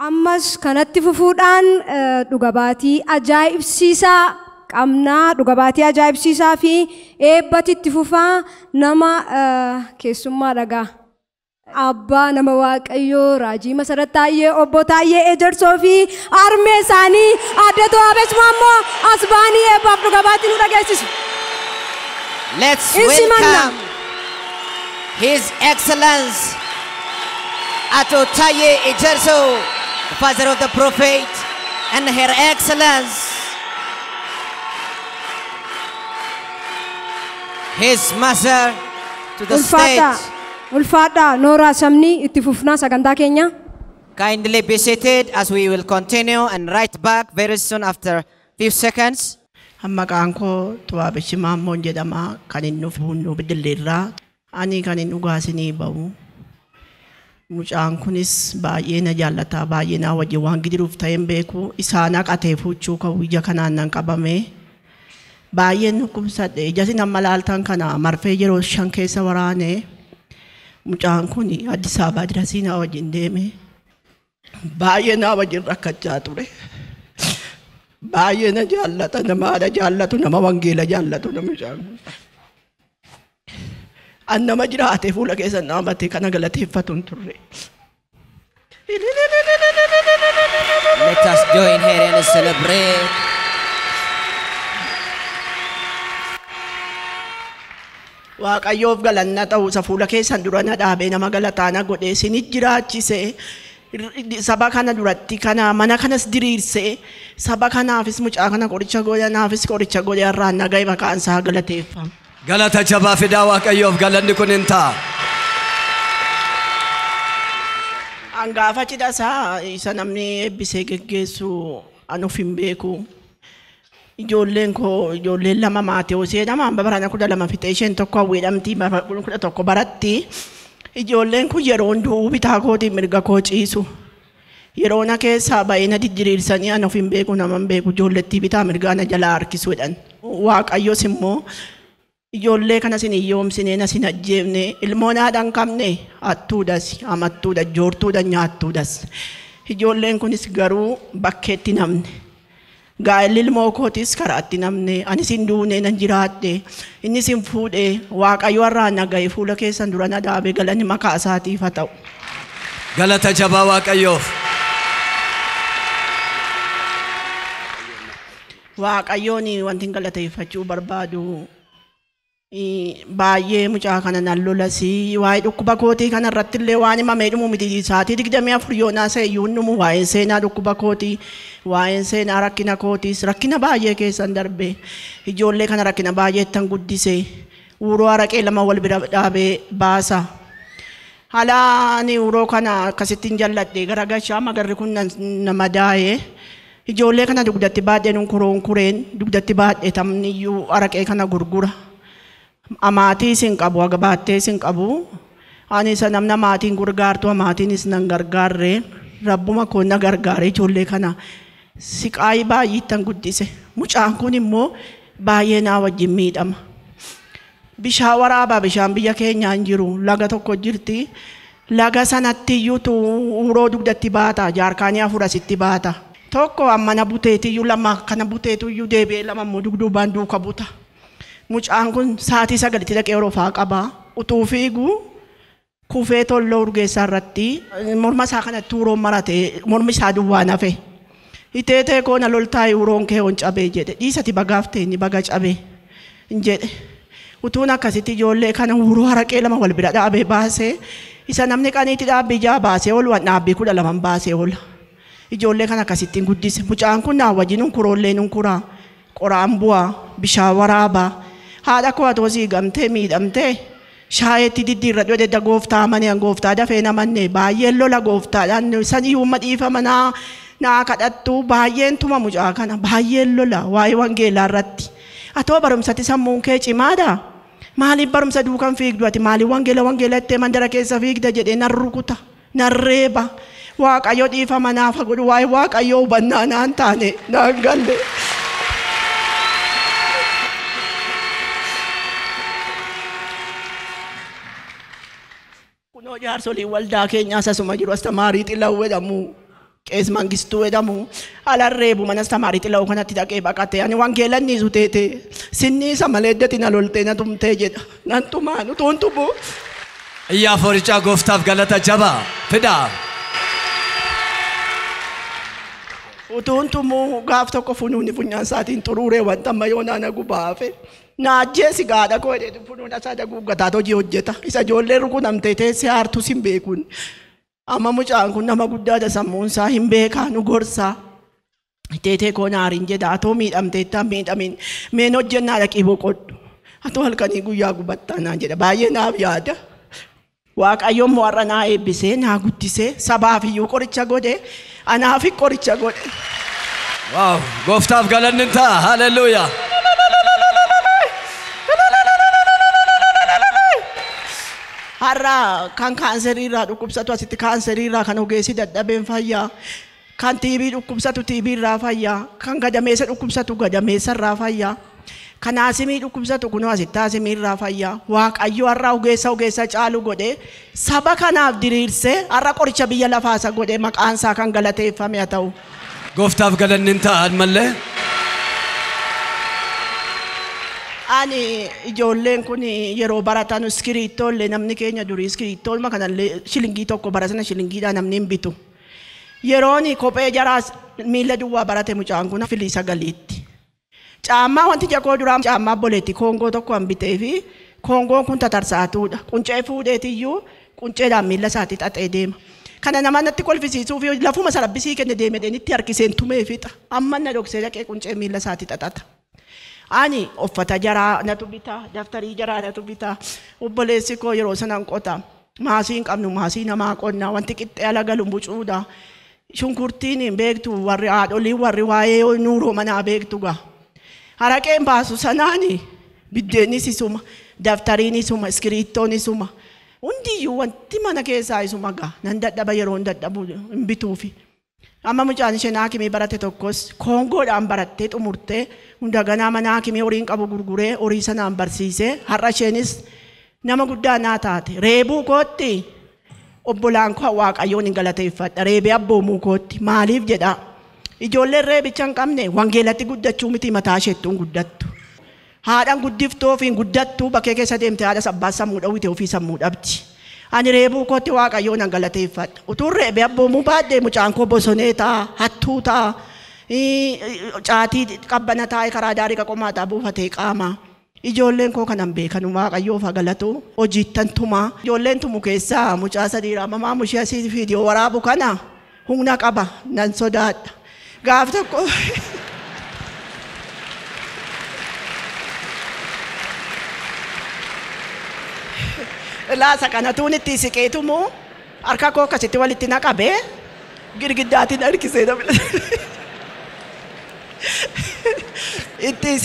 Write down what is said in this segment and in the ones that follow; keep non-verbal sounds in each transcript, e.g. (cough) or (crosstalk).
Ammas kanatti fufuudhaan eh, dhuga baatii ajaa'ibsiisaa qabnaa. Dhuga baatii ajaa'ibsiisaa fi ebati itti fufaa nama eh, keessummaa dhagaa. Abbaa nama Waaqayyoo Raajii Masarat Taayyee Obbo Taayyee Ejersoo fi harmee isaanii Aadde Tawaabees Maammoo Asbaanii eebbaaf dhuga nu dhageessisu. Let's welcome His Excellence Ato Taayyee Ejersoo the father of the Prophet, and Her Excellence, his mother to the Ulfata. stage. Ulfata, Nora Samni, Ittifufna, Saganda Kenya. Kindly be seated as we will continue and right back very soon after few seconds. Maqaan koo Tuwaabeshimaa Moon jedhama kan inni dhufu Bililleerraa. Ani kan inni dhugaasinii bahu. Mucaan kunis baay'ee na jaallataa baay'ee na wajjin waan gidiruuf ta'een beeku isaan haqatee fuuchuu kan kanaan nan qabame baay'een nukkubsadhe ijasi nama laaltan kana marfee yeroo shan keessa waraane mucaan kun Addis Ababaa dirasii na wajjin deeme baay'ee na wajjin rakkachaa ture baay'ee na jaallata nama haadha jaallatu nama wangeela jaallatu kun. nama jiraate fuula keessa dhaabattee kana galateeffatu hin turre. Let us join here and celebrate. Waaqayyoof galannaa ta'u isa fuula keessan dura na dhaabee nama galataana godhee sinit jiraachise saba kana duratti kana mana kanas diriirse saba kanaafis mucaa kana qoricha godhanaafis qoricha godhe irraan nagayma ka'an isaa galateeffama. galata jabaa fidaa waaqayyoof galanni kun hin ta'a. Hangaafa cidhasaa isa namni eebbisee geggeessu an of hin beeku. Ijoolleen koo ijoolleen lama maatee osee namaan barana kudha lama fixee isheen tokko hawweedhamti kudha tokko baratti. Ijoolleen kun yeroon du'u bitaa kootiin mirga koo ciisu. Yeroo na keessaa baay'ee na jijjiriirsanii an of hin beeku nama beeku ijoollettii bitaa mirga na jalaa harkisuudhaan. Waaqayyos immoo ijoollee kana sin hiyyoomsineen asin ajjeefne ilmoon haadhaan qabne hattuudhas hamattuudha joortuudha nyaattuudhas ijoolleen kunis garuu bakkeetti namne gaa'elli ilmoo kootis karaatti namne ani sin duunee nan jiraadhe inni sin fuudhee waaqayyo harraa na fuula keessan dura na dhaabe galani maqaa haa ta'u. galata jabaa waaqayyoof. waaqayyoon wanti galateeffachuu barbaadu baay'ee mucaa kana nan lolas waa'ee dhukkuba kootii kana irratti illee waan himamee dhumu miti isaatii digdamii afur yoonaa seeyyuun dhumu waa'een seenaa dhukkuba kootii waa'een seenaa rakkina kootiis rakkina baay'ee keessan darbe ijoollee kana rakkina baay'ee ittan guddise araqee lama wal bira dhaabee baasa. kana kun ijoollee kana dugdatti baadhee nun dugdatti araqee kana gurgura. Amaatii hin qabu, haga baattee isin qabu. Ani isa namna maatiin gurgaartu, amaatiinis nan gargaarre. Rabbuma koo na gargaare ijoollee kana. Siqaayii baay'eettan guddise. Mucaan kun immoo baay'ee naa wajjin miidhama. Bishaan waraabaa bishaan biyya keenyaan jiru laga tokko jirti. Laga sanatti iyyuu uuroo dugdatti baata. Jaarkaanii afur asitti baata. Tokko mana buteetiyyuu lama kana buteetu iyyuu deebi'ee lama immoo dugduu duuka buta. mucaan kun sa'aatii sagalitti dhaqee yeroo fa'aa utuu fiigu kufee tolloo urgeessaa irratti morma isaa kanatti uroon maratee mormi isaa duwwaan hafe hitee ta'e koona loltaa'e uroon kee on cabee jedhe dhiisati bagaafte inni baga cabee hin jedhe utuun akkasitti ijoollee kana uroo haraqee lama wal bira dhaabee baasee isa namni qaniitti dhaabbii ja'a baasee ol waan dhaabbii kudha laman baasee ol ijoollee kana akkasittiin guddise mucaan kun naa wajjinuun kuroollee nuun kuraa qoraan bu'aa bishaan waraabaa. haadha koo atoosii gamtee miidhamtee shaayetti diddiirra dhedda gooftaa manee gooftaa dafee namannee baay'een Ada gooftaadhaan sanii humna dhiifa manaa naa kadhattu baay'een tuma mucaa kana baay'een lola waa'ee wangeelaa irratti atoo barumsatti sammuun kee cimaadha maaliif barumsa duukan fiigdu ati maaliif wangeela wangeela ittee mandara keessa fiigda jedhee nan rukuta nan reeba waaqayyo dhiifa manaaf godhu waa'ee waaqayyo hubannaa naan taane naan galle. Yeroo jaarsolii waldaa keenyaa sasuma jiru astamaarii xilaa'u jedhamu qees mangistuu jedhamu alarreebu mana astamaarii xilaa'u kanatti dhaqee baqatee ani wangeelanni isu teete sinniisa malee dati na loltee na tumtee jedha nan tumaanu tuun tubu. Iyyaaf horichaa gooftaaf galata jabaa fidaa. utuun tumuu gaaf tokko funuuni funyaan isaatiin turuuree wanta ammayyoonaa na gubaafe na ajjeesi gaadha koo jedhe funuun isaa daguuggataa hojii hojjeta isa ijoollee rukunamtee teessee aartus hin beekuun amma mucaan kun nama guddaadha sammuun isaa hin beekaa nu gorsaa. Teetee koo haariin jedha atoo miidhamteettaa miidhamiin meen hojjennaa dhaqii boqodhu atoo halkanii guyyaa gubattaa naan jedha baay'ee naaf yaada. Waaqayyoon warra naa eebbisee naa guddisee sabaaf iyyuu qoricha godhee Anaafik qoricha godhe. Waaw, gooftaaf galanni ta'a. Haleluuyaa. Har'a kan kaanseeriirraa dhukkubsatu asitti kaanseeriirraa kan ogeessi dadhabeen fayyaa. Kan tiibii dhukkubsatu tiibiirraa fayyaa. Kan gadameessa dhukkubsatu gadameessarraa fayyaa. Kanaasimii dhukkubsatu kunoo asittaa simiirraa fayyaa waaqayyo har'a ogeessa ogeessa caalu godhee saba kanaaf diriirsee har'a qoricha biyya lafaasa godhee maqaan isaa kan galateeffame haa ta'u. Gooftaaf galanni hin ta'an mallee. Ani ijoolleen kun yeroo baratan iskiriittoolle namni keenya durii iskiriittoolma kanallee shilingii tokko baratana shilingiidhaan namni hin bitu. Yeroon kophee jaraas miila duwwaa barate mucaan kun filii sagaliitti. caammaa wanti caqoo duraa caammaa boleetti koongoo tokko an bitee fi koongoon kun tatarsaatuudha quncee fuudheetiyyuu qunceedhaan miila isaatii xaxee deema. Kana nama natti kolfisiisuu fi lafuma sarabbisii kenne deemee itti harkiseen tumee fixa amma na dhoksee dhaqee quncee miila isaatii xaxata. Ani uffata jaraa natu bitaa daftarii jaraa natu bitaa obboleessi koo yeroo sanaan qotaa maasii hin qabnu maasii namaa qonnaa wanti qixxee ala galu bucuudha. Shunkurtiin hin beektu warri haadholiin warri waa'ee nuuroo manaa beektu gaa. Haraqeen baasu sanaani biddeennis isuma, daftariin isuma, iskiriittoon isuma. Hundiyyuu wanti mana keessaa isuma gaa nan dadhaba yeroo hin dadhabu hin bituufi. Amma mucaan isheen haakimii barate tokkos koongoodhaan barattee xumurtee hunda ganaa mana haakimii horiin qabu gurguree horii sanaan barsiisee har'a isheenis nama guddaa naa taate reebuu kootti obbolaan koo waaqayyoon hin galateeffadha reebee abboomuu kootti maaliif jedhaa. Ijoollee irree bicha hin qabne wangeelatti guddachuu miti mataa isheettuun guddattu. Haadhaan guddiftuu ofiin guddattu bakkee keessa deemte haadha sabbaan sammuu dhawwite ofii sammuu dhabdi. Ani reebuu kootti waaqayyoon nan galateeffadha. Utuu reebe abboomuu baadhee mucaan koo bosonee ta'a, hattuu ta'a, caatii qabbana taa'e karaa daarii qaqomaa ta'a buufatee qaama. Ijoolleen koo kanan beekan waaqayyoof galatu hojiittan tumaa. Ijoolleen tumu keessaa mucaa sadii raamamaa mushee asii viidiyoo waraabu kana humna qaba nan sodaadha. tokko Laasa kanatuun itti siqeetumu harka koo akkasitti walitti naqabee girgiddaatiin harkisee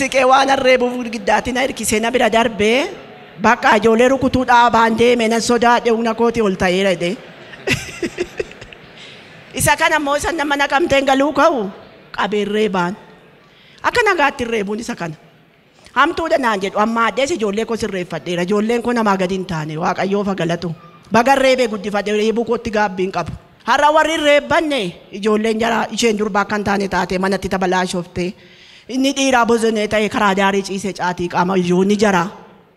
(laughs) siqee waan arreebuuf girgiddaatiin harkisee bira darbee bakka ijoolee rukutuu dhaabaan deeme nan sodaadhe humna kooti ol ta'eera jedhee. (laughs) isa kan ammoo isa nama naqamteen galuu ka'u qabeerree baan akka nagaatti reebuun isa kana hamtuudha naan jedhu amma addees ijoollee koo sirreeffadheera ijoolleen koo namaa gadi hin taane waaqayyoo fagalatu bagarree bee guddifadhe reebuu kootti gaabbiin qabu har'a warri reebbanne ijoolleen jara isheen durbaa akka hin taane taate manatti tabalaashofte inni dhiiraa bozonee ta'e karaa daarii ciisee caatii qaama ijoonni jara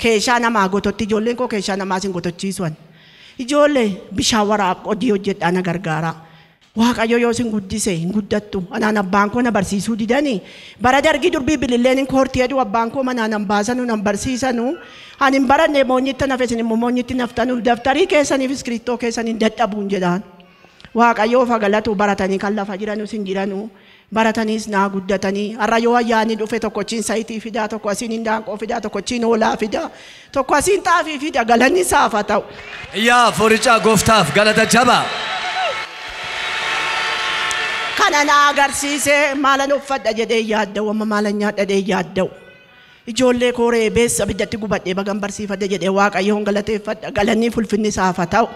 keeshaa namaa gototti ijoolleen koo keeshaa namaa sin gotochiisuan ijoollee bishaan waraab odii hojjedhaa na gargaaraa. Waaqayyo yoo isin guddise hin guddattu. Anaan abbaan koo na barsiisuu didanii. Bara dargii durbii bililleen hin koorti jedhu abbaan koo manaan hin baasanu nan barsiisanu. Ani hin baranne moonyitti naf isin immoo moonyitti naftanu. Daftarii keessaniif iskirittoo keessan hin dadhabuun jedhaan. Waaqayyo ofa galatu baratanii kan lafa jiranu isin jiranu. Barataniis naa guddatanii. Har'a yoo ayyaanni dhufe tokko achiin sayitii fidaa, tokko asiin hindaanqoo fidaa, tokko achiin hoolaa fidaa, tokko asiin xaafii fidaa galanni saafa ta'u. Yaa furicaa gooftaaf galata jabaa. kana na agarsiise maalan uffadha jedhee Amma maala nyaadha dhee yaaddawu ijoollee kooree beessa biddatti gubadhee bagan barsiifadhe jedhee waaqayyoon galateeffadha galanii fulfinni saafa ta'u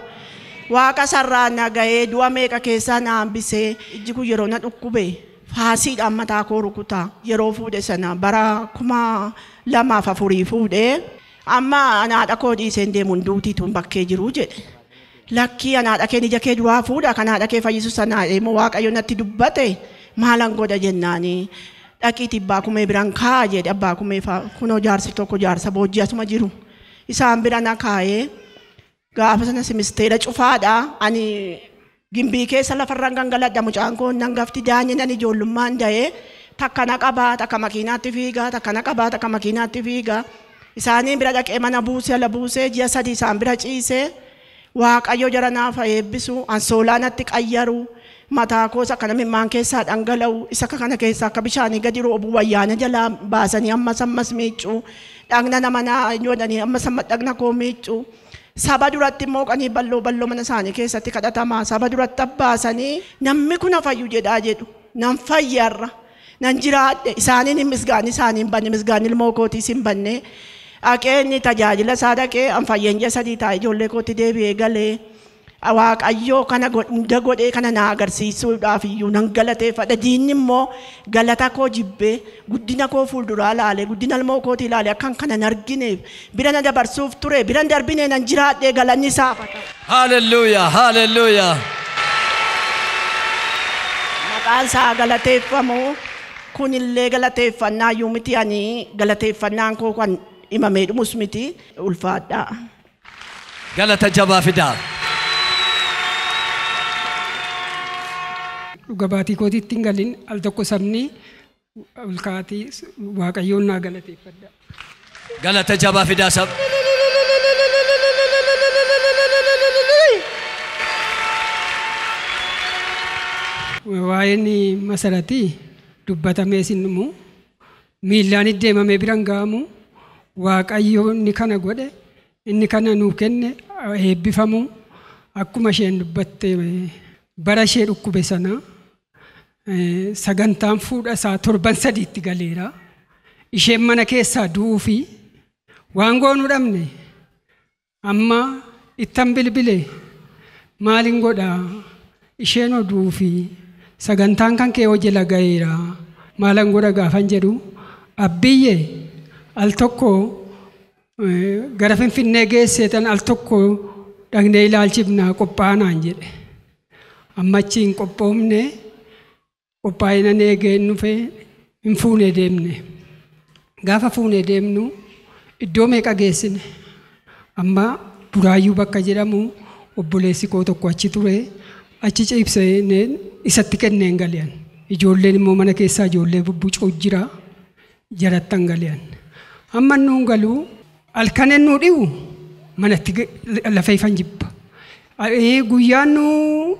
waaqa sarraa nagahee du'a meeqa keessaa na hambisee ijji kun yeroo na dhukkube faasiidhaan mataa koo rukutaa yeroo fuudhe sana bara kuma lamaaf afurii fuudhee amma anaadha koo dhiiseen deemuun duutii tun bakkee jiruu jedhe Laki anak kee ija kee duraa fuudha kan haadha kee fayyisu sanaa deemu waaqayyo natti dubbate maalan goda jenani, dhaqiiti abbaa kumee biraan kaa'a jedhe fa kuno jar kunoo jaarsi jar jaarsa boojjii suma jiru isaan e. bira na ga afasana sana simisteedha ani gimbii ke lafarraan gangaladha mucaan koo nan gafti daanye nan ijoollummaan e takka na qabaa takka makiinaatti fiigaa takka na takama kina makiinaatti fiigaa bira mana buse ala jasa ji'a sadi waaqayyo jara naafa eebbisu ansoolaanatti qayyaru mataa koos akkana mimmaan keessaa dhangala'u isa kana keessaa akka bishaanii gadi roobu wayyaana jalaa baasanii ammas ammas miicuu dhagna nama naa yoodanii ammas ammas dhagna koo miicuu saba duratti immoo qanii balloo balloo mana isaanii keessatti kadhatamaa saba duratti abbaasanii namni kun fayyu jedhaa jedhu nan fayyarra nan jiraadhe isaaniin hin misgaanii isaaniin banne ilmoo kootiis hin Haqee inni tajaajila isaa dhaqee anfayyeenya sadii taa'e ijoollee kooti deebi'ee galee waaqayyoo kana hunda godhe kana naa agarsiisuudhaaf iyyuu nan galateeffadha. Diinni immoo galata koo jibbe guddina koo fuulduraa ilaale guddina ilmoo kootii ilaalee akkan kana hin bira na dabarsuuf ture bira hin darbinee nan jiraadhe galanni saafata. Haalelluuyaa haalelluuyaa. Maqaan isaa galateeffamu kunillee galateeffannaa yoo miti ani galateeffannaan koo kan. imamee dhumus miti ulfaadha. Galata jaba fida Gabaatii koti tingalin galin al tokko sabni ulkaatii waaqayyoon fada galateeffadha. Galata jaba fida sab. Waa'een masalati dubbatamee sinimu milani dema biran waaqayyo inni kana godhe inni kana nu kenne eebbifamu akkuma isheen dubbatte bara ishee dhukkube sana sagantaan fuudha isaa torban sadiitti galeera isheen mana keessaa du'uufi waan goonu dhabne amma ittan bilbilee maalin godha isheen oduufi sagantaan kan kee hojii lagayeera maalan godha gaafan jedhu abbiyyee. al tokko eh, gara Finfinnee geesseetan al tokko dhaqnee ilaalchifnaa qophaanaan jedhe. Ammachi hin qophoomne qophaa'inaan eegeen dhufee hin fuune deemne. Gaafa fuune deemnu iddoo meeqa geessine amma buraayuu bakka jedhamu obboleessi koo tokko achi ture achi ciibsee isatti kenneen galiyan. Ijoolleen immoo mana keessaa ijoollee bubbucoo jira jalattan galiyan. amma nuun galuu halkanan nuu dhi'u manatti lafeeffan jibba. Guyyaan nuu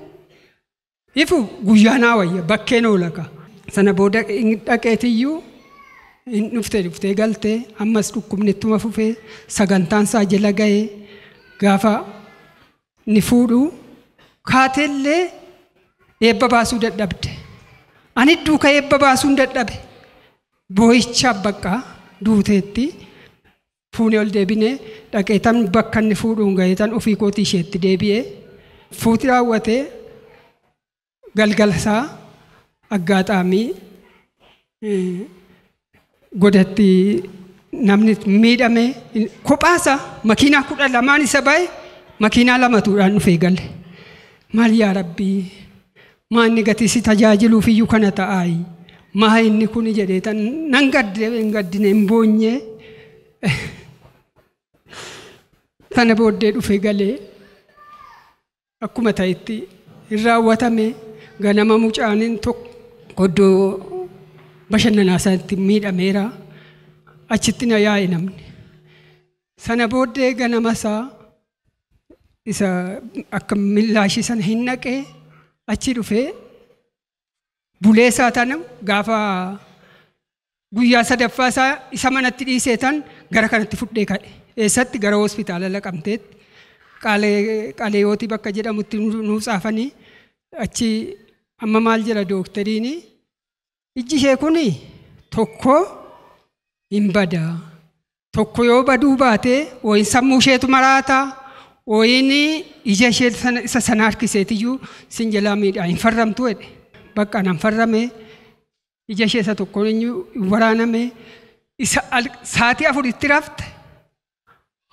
ifu guyyaan haawayya bakkeen oolaka. Sana booda dhaqeetiyyuu hin dhuftee dhuftee galtee ammas dhukkubnettuma fufee sagantaan isaa jala ga'ee gaafa ni fuudhu kaateellee eebba baasuu dadhabde. Ani duuka eebba baasuun dadhabe boo'icha bakka. duuteetti fuune ol deebinee dhaqee taphni bakka inni fuudhuun ga'ee tan ofii kootii isheetti deebi'ee fuuti raawwatee galgala isaa aggaaxaamii godatti namni miidhame kophaasa makiinaa kudha lamaan isa ba'e makiinaa lamatuudhaan dhufee galle maal yaa rabbii maanni gatii si tajaajiluuf iyyuu kana taa ma'a inni kuni jedhee tan nan gaddee hin boonyee sana (laughs) booddee dhufe galee akkuma ta'etti hin raawwatame ganama mucaaniin tokko oddoo bashannanaa sanatti miidhameera achitti na yaa'e sana booddee ganama isaa isaa akka millaashi sana hin naqee achi dhufee bulee saatanam gaafa guyyaa sadaffaa isaa isa manatti dhiiseetan gara kanatti fudhee kadhe eessatti gara hospitaala laqamteetti qaaleeyootii bakka jedhamutti nuu caafanii achi amma maal jedha dooktariini ishee kun tokko hin tokko yoo baduu baatee woyin sammuu isheetu maraata ooyin ija ishee isa sana harkiseetiyyuu sin jalaa miidhaa hin farramtu bakka bakkaanaan farramee ija ishee isa tokko eenyu waraanamee isa al saatii afur itti raafte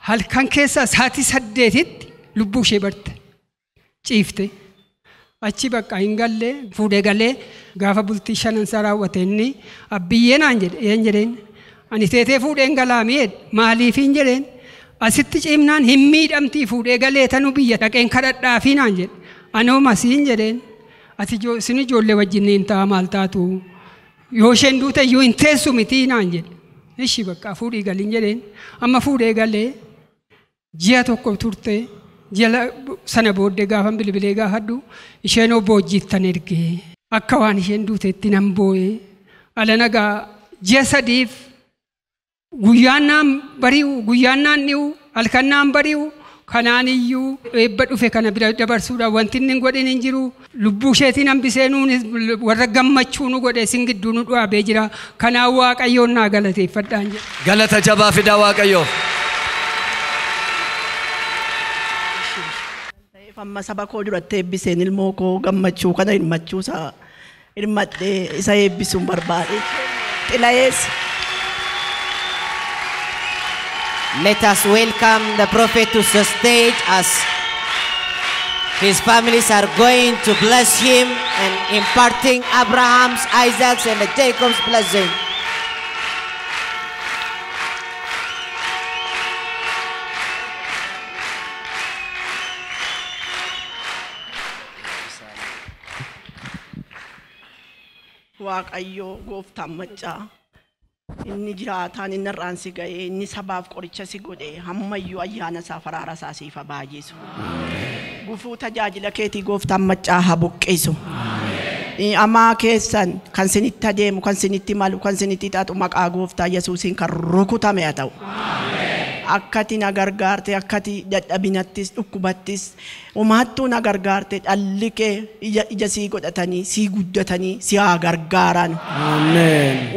halkan keessaa saatii saddeetitti lubbuu ishee barte ciifte achi bakka hin galle fuudhee galee gaafa bultii shanansaa raawwate inni abbiyyee naan jedhe een jedheen ani teetee fuudheen galaamii jedhe maaliifiin jedheen asitti ciimnaan hin miidhamtii fuudhee galee tanuu biyya dhaqeen kadhadhaafii naan jedhe anoomas hin jedheen. ati isin ijoollee wajjin hin maal taatu yoo isheen duute iyyuu hin miti naan jedhe. Ishi bakka fuudhii galiin jedheen amma fuudhee galee ji'a tokko turte jala sana booddee gaafan bilbilee gaafadhu isheen obbo hojjiittan ergee akka waan isheen duuteetti nan boee ala nagaa ji'a sadiif guyyaan naan bari'u guyyaan naan dhi'u halkan naan bari'u kanaan iyyuu eebba dhufe kana bira dabarsuudha wantin inni godhin hin jiru lubbuu isheetiin hambisee warra gammachuu nu godhe isin gidduu nu dhu'aabee jira kanaan waaqayyoon na galateeffadhaan Galata jabaa fidaa waaqayyoo. Amma saba koo duratti eebbiseen ilmoo koo gammachuu kana hirmachuu isaa hirmadhee isa eebbisuun barbaade Let us welcome the Prophet to the stage as his families are going to bless him and imparting Abraham's, Isaac's, and Jacob's blessing. ዋቀዮ ጎፍታ መጫ inni jiraataan inni irraan si ga'e inni sabaaf qoricha si godhee hammayyuu ayyaana isaa faraara isaa siifa baajisu. Gufuu tajaajila keetii gooftaan maccaa haa buqqisu. Amaa keessan kan sinitti adeemu kan sinitti malu kan sinitti xaxu maqaa gooftaa Yesuusiin kan rukutame haa ta'u. akkati na gargaarte akkati dadhabinattis dhukkubattis homaattuu na gargaarte dhalli kee ija si godhatanii si guddatanii si haa gargaaran.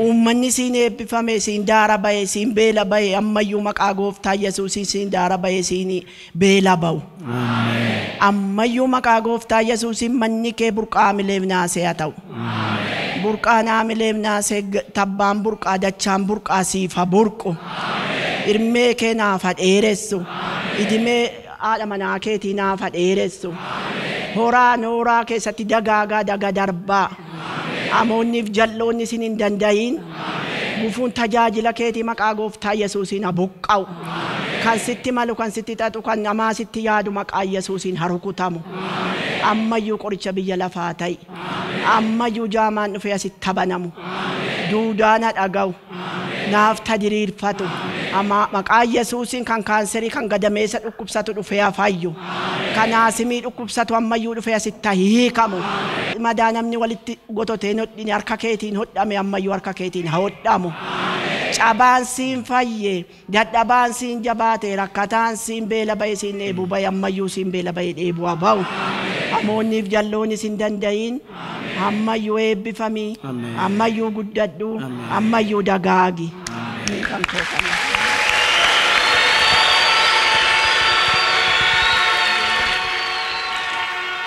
Uummanni siin eebbifame siin daara bahee siin beela bahee ammayyuu maqaa gooftaa Yesuusii siin daara bahee siin beela bahu. Ammayyuu maqaa gooftaa Yesuusii manni kee burqaa mileef naasee haa ta'u. Burqaa naa mileef naasee tabbaan burqaa dachaan burqaa siifa burqu. Irmee kee naafa hadheeressu. Idimee haadha manaa keetii naafa hadheeressu. Horaa nooraa keessatti dagaagaa daga darbaa. Amoonniif jalloonni isin hin danda'iin. Gufuun tajaajila keetii maqaa gooftaa Yesuusiin habuqqa'u. Kan sitti malu, kan sitti xaxu, kan namaa sitti yaadu maqaa Yesuusiin harukutamu. Ammayyuu qoricha biyya lafaa ta'i. Ammayyuu jaamaan dhufee asitti tabanamu. Duudaan dhaga'u. naafta tadiriirfatu. maqaa yesuusiin kan kaanserii kan gadameessa dhukkubsatu dhufe hafayyu kan haasimii dhukkubsatu ammayyuu dhufe asitti hiikamu madaa namni walitti gototee hin hodhine harka keetiin hodhame ammayyuu harka keetiin haa hodhamu. cabaan siin fayye dadhabaan siin jabaate rakkataan siin beela ba'e siin dheebuu ba'e ammayyuu siin beela ba'e dheebuu ba'u hamoonniif jalloon isin danda'iin ammayyuu eebbifamii ammayyuu guddadhu ammayyuu dagaagi. Amen.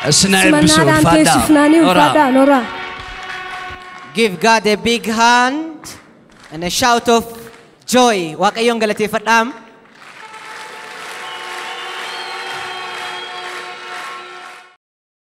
Semenara Semenara Father. Give God a big hand and a shout of joy. Wakayong kayong galati fatam.